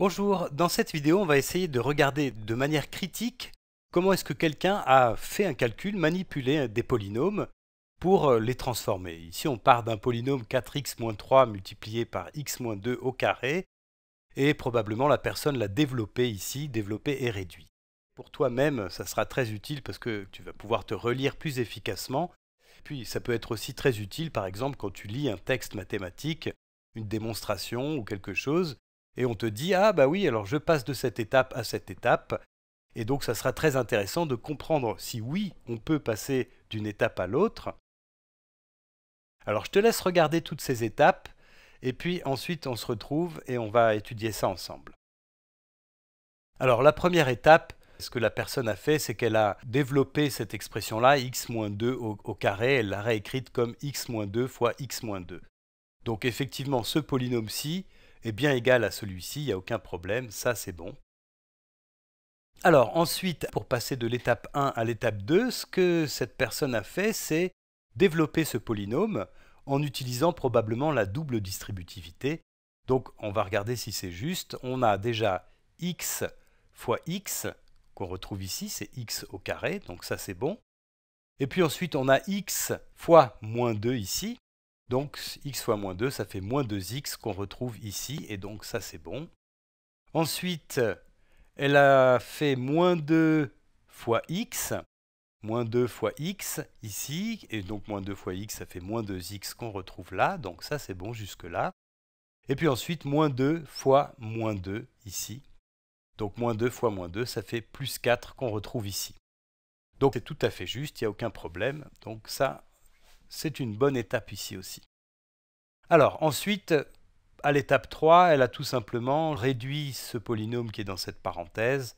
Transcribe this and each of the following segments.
Bonjour, dans cette vidéo on va essayer de regarder de manière critique comment est-ce que quelqu'un a fait un calcul, manipulé des polynômes pour euh, les transformer. Ici on part d'un polynôme 4x-3 multiplié par x-2 au carré et probablement la personne l'a développé ici, développé et réduit. Pour toi-même ça sera très utile parce que tu vas pouvoir te relire plus efficacement. Puis ça peut être aussi très utile par exemple quand tu lis un texte mathématique, une démonstration ou quelque chose et on te dit ah bah oui alors je passe de cette étape à cette étape et donc ça sera très intéressant de comprendre si oui on peut passer d'une étape à l'autre. Alors je te laisse regarder toutes ces étapes et puis ensuite on se retrouve et on va étudier ça ensemble. Alors la première étape, ce que la personne a fait, c'est qu'elle a développé cette expression-là, x-2 au, carré, elle l'a réécrite comme x-2 fois x-2. Donc effectivement, ce polynôme-ci, est bien égal à celui-ci, il n'y a aucun problème, ça c'est bon. Alors ensuite, pour passer de l'étape 1 à l'étape 2, ce que cette personne a fait, c'est développer ce polynôme en utilisant probablement la double distributivité. Donc on va regarder si c'est juste. On a déjà x fois x, qu'on retrouve ici, c'est x au carré, donc ça c'est bon. Et puis ensuite on a x fois moins 2 ici, donc x fois moins 2, ça fait moins 2x qu'on retrouve ici, et donc ça c'est bon. Ensuite, elle a fait moins 2 fois x, moins 2 fois x ici, et donc moins 2 fois x, ça fait moins 2x qu'on retrouve là, donc ça c'est bon jusque-là. Et puis ensuite, moins 2 fois moins 2 ici. Donc moins 2 fois moins 2, ça fait plus 4 qu'on retrouve ici. Donc c'est tout à fait juste, il n'y a aucun problème. Donc ça, c'est une bonne étape ici aussi. Alors ensuite, à l'étape 3, elle a tout simplement réduit ce polynôme qui est dans cette parenthèse.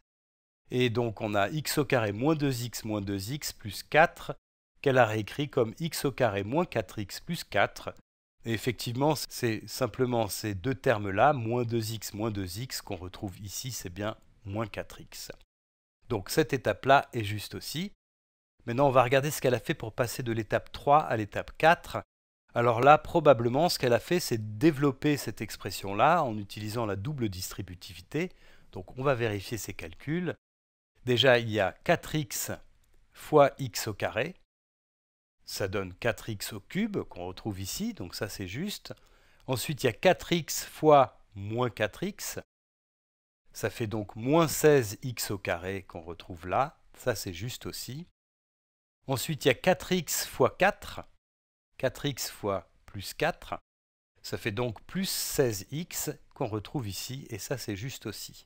Et donc on a x au carré moins 2x moins 2x plus 4, qu'elle a réécrit comme x au carré moins 4x plus 4. Et effectivement, c'est simplement ces deux termes-là, moins 2x moins 2x, qu'on retrouve ici, c'est bien moins 4x. Donc cette étape-là est juste aussi. Maintenant, on va regarder ce qu'elle a fait pour passer de l'étape 3 à l'étape 4. Alors là, probablement, ce qu'elle a fait, c'est développer cette expression-là en utilisant la double distributivité. Donc on va vérifier ses calculs. Déjà, il y a 4x fois x au carré. Ça donne 4x au cube qu'on retrouve ici, donc ça c'est juste. Ensuite, il y a 4x fois moins 4x. Ça fait donc moins 16x au carré qu'on retrouve là. Ça c'est juste aussi. Ensuite, il y a 4x fois 4. 4x fois plus 4. Ça fait donc plus 16x qu'on retrouve ici, et ça c'est juste aussi.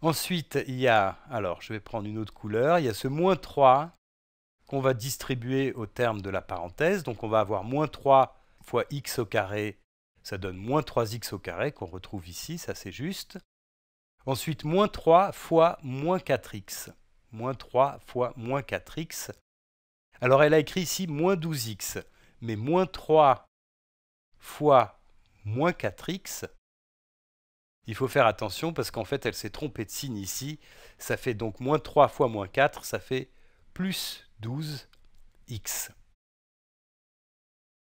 Ensuite, il y a, alors je vais prendre une autre couleur, il y a ce moins 3 qu'on va distribuer au terme de la parenthèse. Donc on va avoir moins 3 fois x au carré, ça donne moins 3x au carré qu'on retrouve ici, ça c'est juste. Ensuite, moins 3 fois moins 4x moins 3 fois moins 4x. Alors elle a écrit ici moins 12x, mais moins 3 fois moins 4x, il faut faire attention parce qu'en fait elle s'est trompée de signe ici. Ça fait donc moins 3 fois moins 4, ça fait plus 12x.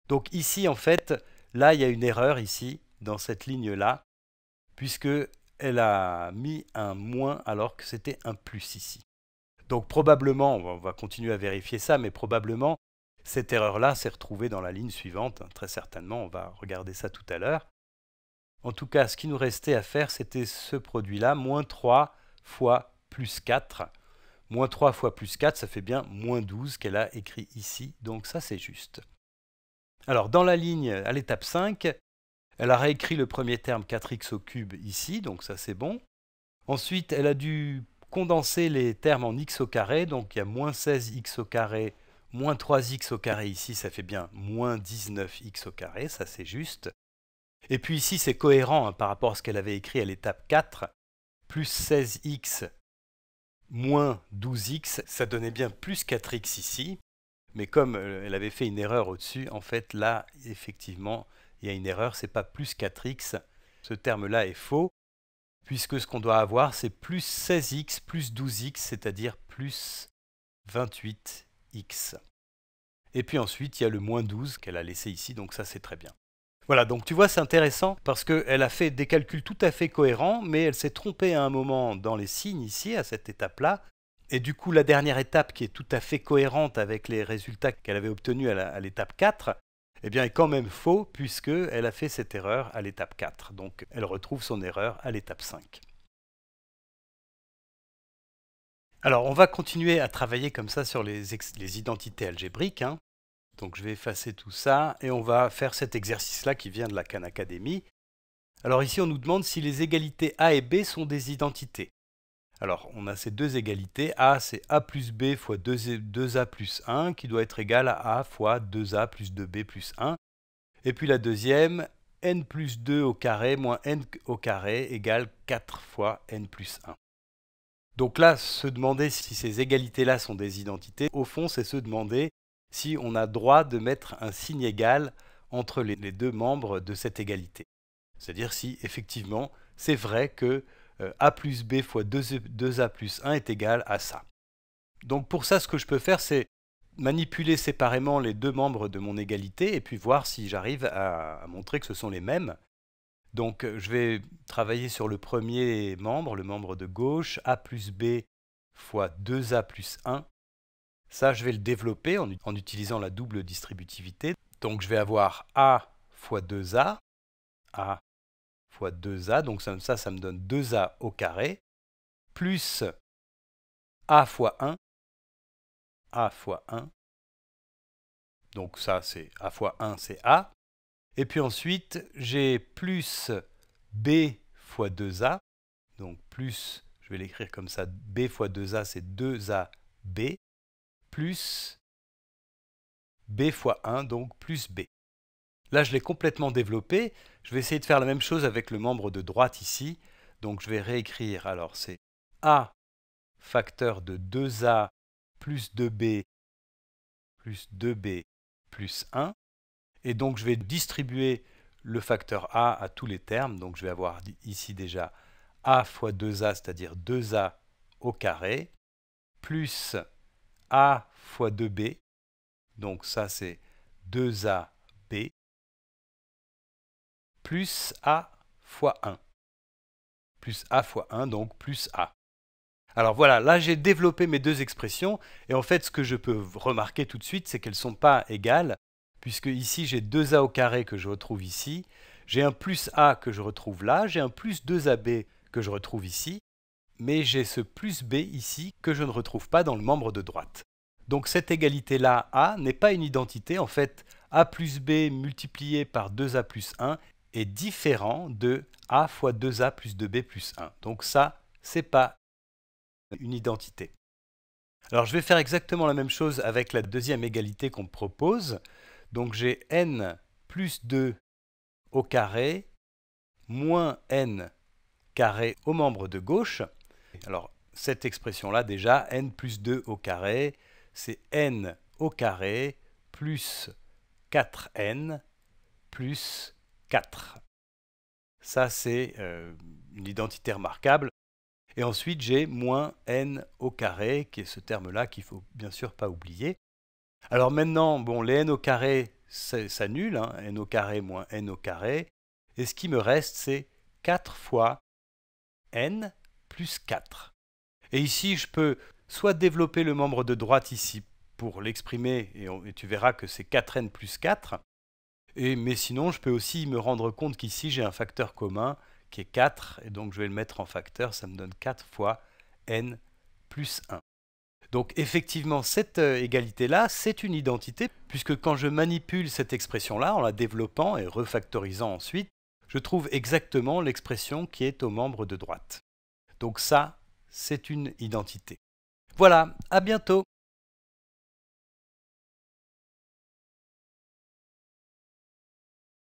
Donc ici en fait, là il y a une erreur ici, dans cette ligne-là, puisque elle a mis un moins alors que c'était un plus ici. Donc probablement, on va continuer à vérifier ça, mais probablement, cette erreur-là s'est retrouvée dans la ligne suivante. Très certainement, on va regarder ça tout à l'heure. En tout cas, ce qui nous restait à faire, c'était ce produit-là, moins 3 fois plus 4. Moins 3 fois plus 4, ça fait bien moins 12 qu'elle a écrit ici, donc ça c'est juste. Alors dans la ligne, à l'étape 5, elle a réécrit le premier terme 4x au cube ici, donc ça c'est bon. Ensuite, elle a dû condenser les termes en x au carré, donc il y a moins 16x au carré, moins 3x au carré ici, ça fait bien moins 19x au carré, ça c'est juste. Et puis ici c'est cohérent hein, par rapport à ce qu'elle avait écrit à l'étape 4, plus 16x moins 12x, ça donnait bien plus 4x ici, mais comme euh, elle avait fait une erreur au-dessus, en fait là effectivement il y a une erreur, c'est pas plus 4x, ce terme-là est faux puisque ce qu'on doit avoir, c'est plus 16x plus 12x, c'est-à-dire plus 28x. Et puis ensuite, il y a le moins 12 qu'elle a laissé ici, donc ça c'est très bien. Voilà, donc tu vois, c'est intéressant parce qu'elle a fait des calculs tout à fait cohérents, mais elle s'est trompée à un moment dans les signes ici, à cette étape-là. Et du coup, la dernière étape qui est tout à fait cohérente avec les résultats qu'elle avait obtenus à l'étape 4, eh bien, est quand même faux puisqu'elle a fait cette erreur à l'étape 4. Donc, elle retrouve son erreur à l'étape 5. Alors, on va continuer à travailler comme ça sur les, identités algébriques. Hein. Donc, je vais effacer tout ça et on va faire cet exercice-là qui vient de la Khan Academy. Alors ici, on nous demande si les égalités A et B sont des identités. Alors, on a ces deux égalités. A, c'est A plus B fois 2, a plus 1, qui doit être égal à A fois 2A plus 2B plus 1. Et puis la deuxième, n plus 2 au carré moins n au carré égale 4 fois n plus 1. Donc là, se demander si ces égalités-là sont des identités, au fond, c'est se demander si on a droit de mettre un signe égal entre les deux membres de cette égalité. C'est-à-dire si effectivement c'est vrai que euh, a plus b fois 2a e, plus 1 est égal à ça. Donc pour ça, ce que je peux faire, c'est manipuler séparément les deux membres de mon égalité et puis voir si j'arrive à, montrer que ce sont les mêmes. Donc euh, je vais travailler sur le premier membre, le membre de gauche, a plus b fois 2a plus 1. Ça, je vais le développer en, en utilisant la double distributivité. Donc je vais avoir a fois 2a, a 2a, donc ça, ça, me donne 2a au carré, plus a fois 1, a fois 1, donc ça c'est a fois 1 c'est a, et puis ensuite j'ai plus b fois 2a, donc plus, je vais l'écrire comme ça, b fois 2a c'est 2ab, plus b fois 1, donc plus b. Là, je l'ai complètement développé. Je vais essayer de faire la même chose avec le membre de droite ici. Donc, je vais réécrire. Alors, c'est A facteur de 2A plus 2B plus 2B plus 1. Et donc, je vais distribuer le facteur A à tous les termes. Donc, je vais avoir ici déjà A fois 2A, c'est-à-dire 2A au carré, plus A fois 2B. Donc, ça, c'est 2AB plus a fois 1. Plus a fois 1, donc plus a. Alors voilà, là j'ai développé mes deux expressions, et en fait ce que je peux remarquer tout de suite, c'est qu'elles ne sont pas égales, puisque ici j'ai 2a au carré que je retrouve ici, j'ai un plus a que je retrouve là, j'ai un plus 2ab que je retrouve ici, mais j'ai ce plus b ici que je ne retrouve pas dans le membre de droite. Donc cette égalité-là, a, n'est pas une identité, en fait, a plus b multiplié par 2a plus 1 est différent de a fois 2a plus 2b plus 1. Donc ça, n'est pas une identité. Alors je vais faire exactement la même chose avec la deuxième égalité qu'on propose. Donc j'ai n plus 2 au carré moins n carré au membre de gauche. Alors cette expression-là déjà, n plus 2 au carré, c'est n au carré plus 4n plus 4. Ça, c'est euh, une identité remarquable. Et ensuite, j'ai moins n au carré, qui est ce terme-là qu'il ne faut bien sûr pas oublier. Alors maintenant, bon, les n au carré s'annulent, hein, n au carré moins n au carré. Et ce qui me reste, c'est 4 fois n plus 4. Et ici, je peux soit développer le membre de droite ici pour l'exprimer, et, et, tu verras que c'est 4n plus 4, mais sinon, je peux aussi me rendre compte qu'ici, j'ai un facteur commun qui est 4, et donc je vais le mettre en facteur, ça me donne 4 fois n plus 1. Donc effectivement, cette euh, égalité-là, c'est une identité, puisque quand je manipule cette expression-là, en la développant et refactorisant ensuite, je trouve exactement l'expression qui est au membre de droite. Donc ça, c'est une identité. Voilà, à bientôt